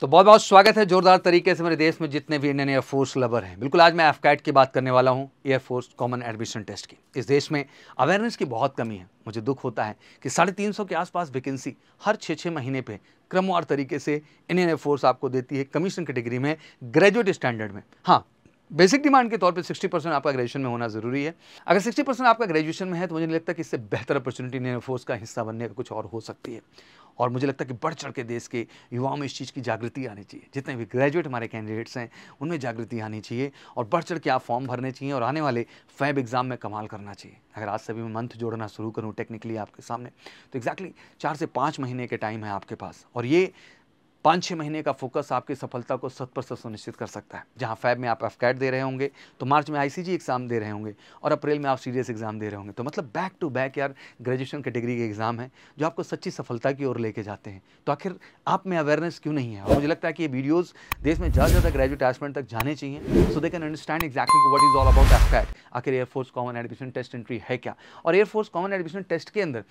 तो बहुत बहुत स्वागत है जोरदार तरीके से मेरे देश में जितने भी इंडियन एयरफोर्स लवर हैं बिल्कुल आज मैं एफकैट की बात करने वाला हूं एयरफोर्स कॉमन एडमिशन टेस्ट की इस देश में अवेयरनेस की बहुत कमी है मुझे दुख होता है कि साढ़े तीन सौ के आसपास वैकेंसी हर छः छः महीने पे क्रमवार तरीके से इंडियन एयरफोर्स आपको देती है कमीशन कैटेगरी में ग्रेजुएट स्टैंडर्ड में हाँ बेसिक डिमांड के तौर पे 60 परसेंट आपका ग्रेजुएशन में होना जरूरी है अगर 60 परसेंट आपका ग्रेजुएशन में है तो मुझे नहीं लगता कि इससे बेहतर अपॉर्चुनिटी इंडियन एयरफोर्स का हिस्सा बनने का कुछ और हो सकती है और मुझे लगता है कि बढ़ चढ़ के देश के युवाओं में इस चीज़ की जागृति आनी चाहिए जितने भी ग्रेजुएट हमारे कैंडिडेट्स हैं उनमें जागृति आनी चाहिए और बढ़ चढ़ के आप फॉर्म भरने चाहिए और आने वाले फैब एग्ज़ाम में कमाल करना चाहिए अगर आज से भी मैं मंथ जोड़ना शुरू करूँ टेक्निकली आपके सामने तो एक्जैक्टली चार से पाँच महीने के टाइम है आपके पास और ये पाँच छः महीने का फोकस आपकी सफलता को शत प्रतिशत सुनिश्चित कर सकता है जहाँ फैब में आप एफ दे रहे होंगे तो मार्च में आईसीजी एग्ज़ाम दे रहे होंगे और अप्रैल में आप सी एग्ज़ाम दे रहे होंगे तो मतलब बैक टू बैक यार ग्रेजुएशन कैटेगरी के एग्ज़ाम हैं जो आपको सच्ची सफलता की ओर लेके जाते हैं तो आखिर आप में अवेयरनेस क्यों नहीं है मुझे लगता है कि ये वीडियोज़ देश में ज़्यादा ज़्यादा ग्रेजुएट एसमेंट तक जाने चाहिए so they can understand exactly what is all about F आखिर air force common admission test entry है क्या और एयरफोर्स कॉमन एडमिशन टेस्ट के अंदर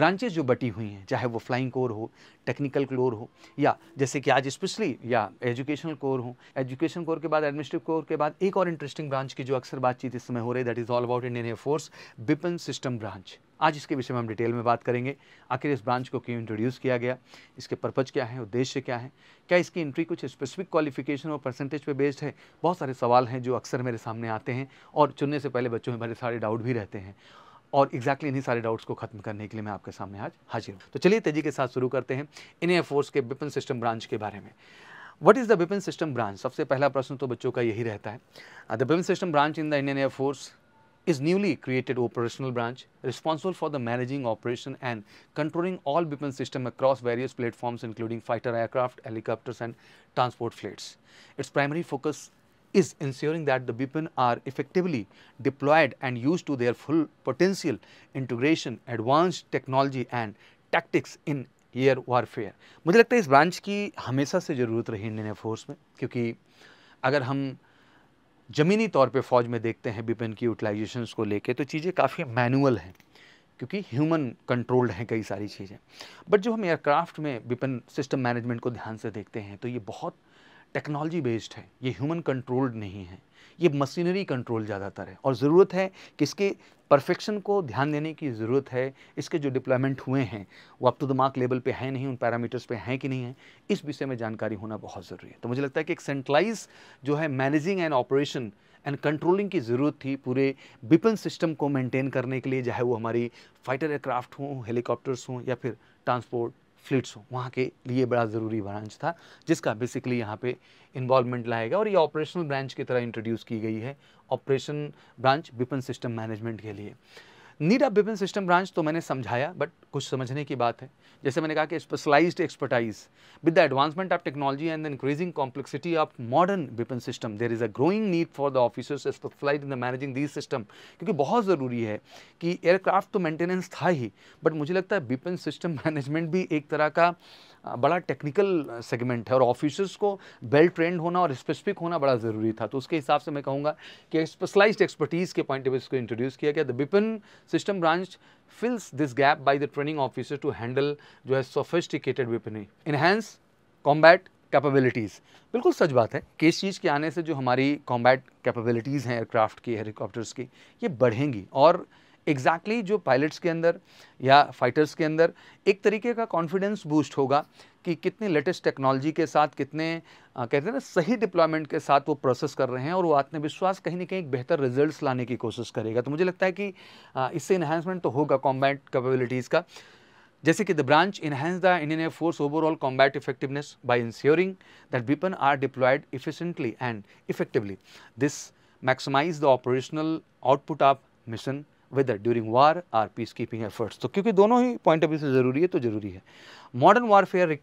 ब्रांचेज जो बटी हुई हैं चाहे वो फ्लाइंग कोर हो टेक्निकल क्लोर हो या जैसे कि आज स्पेशली या एजुकेशनल कोर हूँ एजुकेशन कोर के बाद एडमिनिस्ट्रेटिव कोर के बाद एक और इंटरेस्टिंग ब्रांच की जो अक्सर बातचीत इस समय हो रही है that is all about Indian air force weapon system branch आज इसके विषय में हम डिटेल में बात करेंगे आखिर इस ब्रांच को क्यों इंट्रोड्यूस किया गया इसके पर्पज क्या है उद्देश्य क्या है क्या इसकी एंट्री कुछ स्पेसिफिक क्वालिफिकेशन और परसेंटेज पे बेस्ड है बहुत सारे सवाल हैं जो अक्सर मेरे सामने आते हैं और चुनने से पहले बच्चों में बड़े सारे डाउट भी रहते हैं और एग्जैक्टली इन्हीं सारे डाउट्स को खत्म करने के लिए मैं आपके सामने आज हाजिर हूँ तो चलिए तेजी के साथ शुरू करते हैं इन एयरफोर्स के विपिन सिस्टम ब्रांच के बारे में what is the weapon system branch सबसे पहला प्रश्न तो बच्चों का यही रहता है the uh, weapon system branch in the Indian air force is newly created operational branch responsible for the managing operation and controlling all weapon system across various platforms including fighter aircraft helicopters and transport fleets its primary focus is ensuring that the BPIN are effectively deployed and used to their full potential integration, advanced technology and tactics in air warfare मुझे लगता है इस branch की हमेशा से ज़रूरत रही Indian air force में क्योंकि अगर हम ज़मीनी तौर पे फ़ौज में देखते हैं बिपिन की यूटिलाइजेशन को लेके तो चीज़ें काफ़ी मैनुअल हैं क्योंकि ह्यूमन कंट्रोल्ड हैं कई सारी चीज़ें बट जब हम एयरक्राफ्ट में बिपिन सिस्टम मैनेजमेंट को ध्यान से देखते हैं तो ये बहुत टेक्नोलॉजी बेस्ड है ये ह्यूमन कंट्रोल्ड नहीं है ये मशीनरी कंट्रोल ज़्यादातर है और ज़रूरत है कि इसके परफेक्शन को ध्यान देने की ज़रूरत है इसके जो डिप्लॉयमेंट हुए हैं वो up to the mark level पे हैं नहीं उन पैरामीटर्स पे हैं कि नहीं है इस विषय में जानकारी होना बहुत ज़रूरी है तो मुझे लगता है कि एक सेंट्रलाइज जो है managing and operation and controlling की ज़रूरत थी पूरे विपन सिस्टम को मेंटेन करने के लिए चाहे वो हमारी फाइटर एयरक्राफ्ट हों हेलीकॉप्टर्स हों या फिर ट्रांसपोर्ट फ्लिट्स हो वहाँ के लिए बड़ा ज़रूरी ब्रांच था जिसका बेसिकली यहाँ पे इन्वॉल्वमेंट लाएगा और ये ऑपरेशनल ब्रांच की तरह इंट्रोड्यूस की गई है operation branch weapon system management के लिए need of defence system branch तो मैंने समझाया बट कुछ समझने की बात है जैसे मैंने कहा कि specialised expertise with the advancement of technology and increasing complexity of modern weapon system there is a growing need for the officers specialise in the managing this system क्योंकि बहुत ज़रूरी है कि एयरक्राफ्ट तो मेंटेनेंस था ही बट मुझे लगता है बिपिन सिस्टम मैनेजमेंट भी एक तरह का बड़ा टेक्निकल सेगमेंट है और ऑफिसर्स को वेल ट्रेंड होना और स्पेसिफिक होना बड़ा ज़रूरी था तो उसके हिसाब से मैं कहूँगा कि स्पेशलाइज्ड एक्सपर्टीज़ के पॉइंट ऑफ व्यू इसको इंट्रोड्यूस किया गया the weapon system branch fills this gap by the training officer to handle जो है sophisticated weaponry enhance combat capabilities बिल्कुल सच बात है कि इस चीज़ के आने से जो हमारी कॉम्बैट कैपेबिलिटीज़ हैं एयरक्राफ्ट की हेलीकॉप्टर्स की ये बढ़ेंगी और एग्जैक्टली exactly जो पायलट्स के अंदर या फाइटर्स के अंदर एक तरीके का कॉन्फिडेंस बूस्ट होगा कि कितनी लेटेस्ट टेक्नोलॉजी के साथ कितने आ, कहते हैं ना सही डिप्लॉयमेंट के साथ वो प्रोसेस कर रहे हैं और वो आत्मविश्वास कहीं ना कहीं एक बेहतर रिजल्ट्स लाने की कोशिश करेगा तो मुझे लगता है कि आ, इससे इन्हांसमेंट तो होगा कॉम्बैट कैपेबिलिटीज़ का जैसे कि the branch enhance the Indian force overall combat effectiveness by ensuring that weapon are deployed efficiently and effectively this maximise the operational output of mission whether during war or peace keeping efforts तो क्योंकि दोनों ही point of view से ज़रूरी है तो ज़रूरी है modern warfare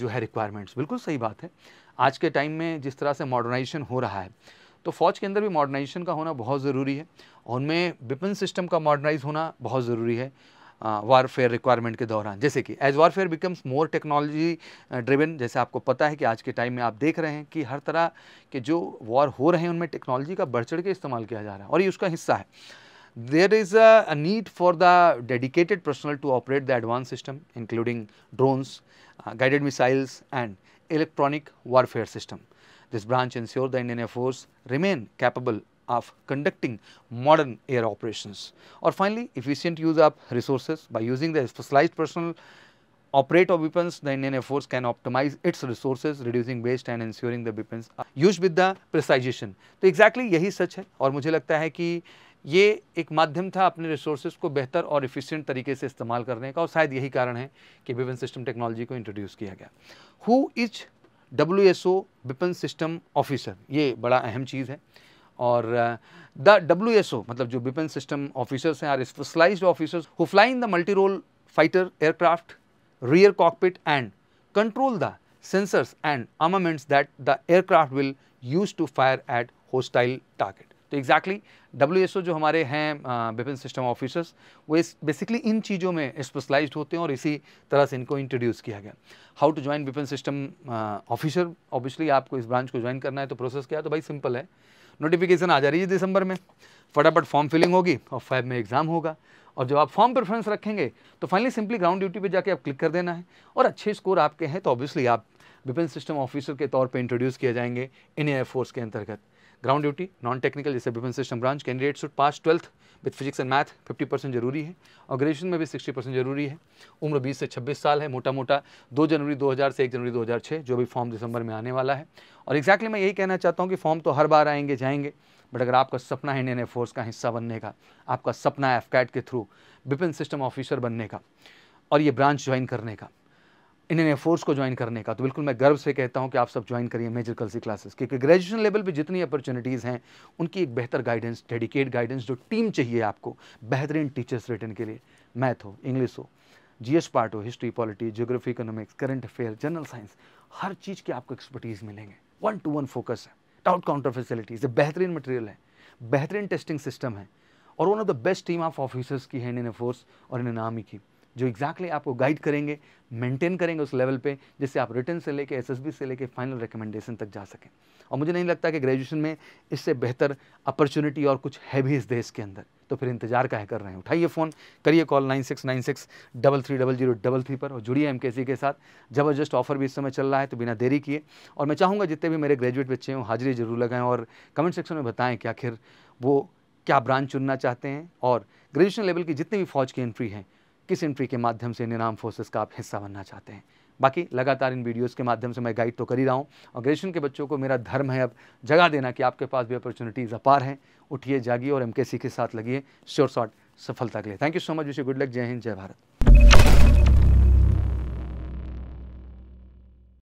जो है रिक्वायरमेंट्स बिल्कुल सही बात है आज के टाइम में जिस तरह से मॉडर्नाइजेशन हो रहा है तो फ़ौज के अंदर भी मॉडर्नाइजेशन का होना बहुत ज़रूरी है और उनमें विपन सिस्टम का मॉडर्नाइज होना बहुत ज़रूरी है वारफेयर रिक्वायरमेंट के दौरान जैसे कि as warfare becomes more technology driven जैसे आपको पता है कि आज के टाइम में आप देख रहे हैं कि हर तरह के जो वॉर हो रहे हैं उनमें टेक्नोलॉजी का बढ़ चढ़ के इस्तेमाल किया जा रहा है और ये उसका हिस्सा है there is a, a, need for the dedicated personnel to operate the advanced system including drones, uh, guided missiles and electronic warfare system. This branch ensures the Indian Air Force remain capable of conducting modern air operations. Or finally, efficient use of resources by using the specialized personnel operate of weapons, the Indian Air Force can optimize its resources, reducing waste and ensuring the weapons are used with the precision. So exactly यही सच है और मुझे लगता है कि ये एक माध्यम था अपने रिसोर्सेज को बेहतर और इफिशियंट तरीके से इस्तेमाल करने का और शायद यही कारण है कि विपन सिस्टम टेक्नोलॉजी को इंट्रोड्यूस किया गया who is W S O weapon system officer ये बड़ा अहम चीज़ है और द डब्ल्यू एस ओ मतलब जो विपन सिस्टम ऑफिसर्स हैं are specialised officers who fly in the multi role fighter aircraft rear cockpit and control the sensors and armaments that the aircraft will use to fire at hostile target तो exactly W जो हमारे हैं विभिन्न system officers वो इस basically इन चीज़ों में specialise होते हैं और इसी तरह से इनको इंट्रोड्यूस किया गया how to join weapon system officer obviously आपको इस ब्रांच को ज्वाइन करना है तो प्रोसेस क्या है तो भाई सिंपल है नोटिफिकेशन आ जा रही है दिसंबर में फटाफट फॉर्म फिलिंग होगी और फाइव में एग्ज़ाम होगा और जब आप फॉर्म प्रेफरेंस रखेंगे तो फाइनली सिंपली ग्राउंड ड्यूटी पे जाके आप क्लिक कर देना है और अच्छे स्कोर आपके हैं तो ऑब्वियसली आप डिफेंस सिस्टम ऑफिसर के तौर पे इंट्रोड्यूस किया जाएंगे इन एयरफोर्स के अंतर्गत ग्राउंड ड्यूटी नॉन टेक्निकल जैसे weapon system branch candidate should pass twelfth with physics and math 50 percent जरूरी है और ग्रेजुएशन में भी 60 परसेंट जरूरी है उम्र 20 से 26 साल है मोटा मोटा 2 जनवरी 2000 से 1 जनवरी 2006 जो भी फॉर्म दिसंबर में आने वाला है और एक्जैक्टली मैं यही कहना चाहता हूँ कि फॉर्म तो हर बार आएंगे जाएंगे बट अगर आपका सपना है इंडियन एयरफोर्स का हिस्सा बनने का आपका सपना है एफ के थ्रू विपिन सिस्टम ऑफिसर बनने का और ये ब्रांच ज्वाइन करने का इंडियन एयरफोर्स को ज्वाइन करने का तो बिल्कुल मैं गर्व से कहता हूँ कि आप सब ज्वाइन करिए मेजर कल्सी क्लासेस क्योंकि ग्रेजुएशन लेवल पे जितनी अपॉर्चुनिटीज़ हैं उनकी एक बेहतर गाइडेंस डेडिकेट गाइडेंस जो टीम चाहिए आपको बेहतरीन टीचर्स रिटर्न के लिए मैथ हो इंग्लिश हो एस पार्ट हो history polity geography economics current affair general science हर चीज़ के आपको एक्सपर्टीज़ मिलेंगे वन टू वन फोकस है डाउट काउंटर फैसिलिटीज़ बेहतरीन मटेरियल है बेहतरीन टेस्टिंग सिस्टम है और one of the best team of officers की है इंडियन एयरफोर्स और इंडियन आर्मी की जो एग्जैक्टली exactly आपको गाइड करेंगे मेंटेन करेंगे उस लेवल पे जिससे आप रिटर्न से लेके एसएसबी से लेके फाइनल रिकमेंडेशन तक जा सकें और मुझे नहीं लगता कि ग्रेजुएशन में इससे बेहतर अपॉर्चुनिटी और कुछ है भी इस देश के अंदर तो फिर इंतजार का है कर रहे हैं उठाइए फ़ोन करिए call nine six nine six double three double zero double three पर और जुड़िए एम के साथ ज़बरदस्त ऑफर भी इस समय चल रहा है तो बिना देरी किए और मैं चाहूँगा जितने भी मेरे ग्रेजुएट बच्चे हों हाजिरी जरूर लगाएं और कमेंट सेक्शन में बताएं कि आखिर वो क्या ब्रांच चुनना चाहते हैं और ग्रेजुएशन लेवल की जितनी भी फौज की एंट्री हैं किस एंट्री के माध्यम से निनाम फोर्सेस का आप हिस्सा बनना चाहते हैं बाकी लगातार इन वीडियोस के माध्यम से मैं गाइड तो कर ही रहा हूँ और ग्रेजुएशन के बच्चों को मेरा धर्म है अब जगह देना कि आपके पास भी अपॉर्चुनिटीज़ अपार हैं उठिए जागिए और एमकेसी के साथ लगिए श्योर शॉर्ट सफलता के लिए thank you so much you good luck जय हिंद जय भारत